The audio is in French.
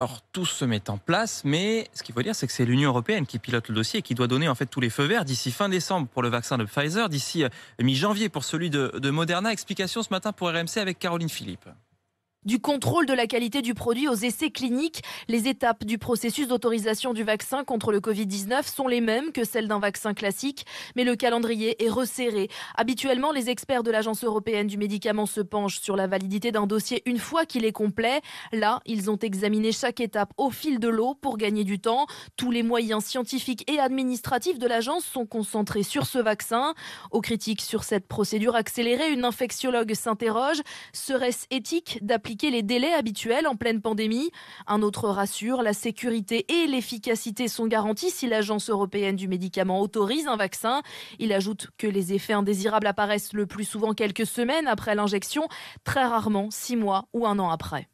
Alors tout se met en place, mais ce qu'il faut dire, c'est que c'est l'Union européenne qui pilote le dossier et qui doit donner en fait tous les feux verts d'ici fin décembre pour le vaccin de Pfizer, d'ici euh, mi-janvier pour celui de, de Moderna. Explication ce matin pour RMC avec Caroline Philippe du contrôle de la qualité du produit aux essais cliniques. Les étapes du processus d'autorisation du vaccin contre le Covid-19 sont les mêmes que celles d'un vaccin classique, mais le calendrier est resserré. Habituellement, les experts de l'Agence européenne du médicament se penchent sur la validité d'un dossier une fois qu'il est complet. Là, ils ont examiné chaque étape au fil de l'eau pour gagner du temps. Tous les moyens scientifiques et administratifs de l'agence sont concentrés sur ce vaccin. Aux critiques sur cette procédure accélérée, une infectiologue s'interroge. Serait-ce éthique d'appliquer les délais habituels en pleine pandémie. Un autre rassure, la sécurité et l'efficacité sont garanties si l'Agence européenne du médicament autorise un vaccin. Il ajoute que les effets indésirables apparaissent le plus souvent quelques semaines après l'injection, très rarement six mois ou un an après.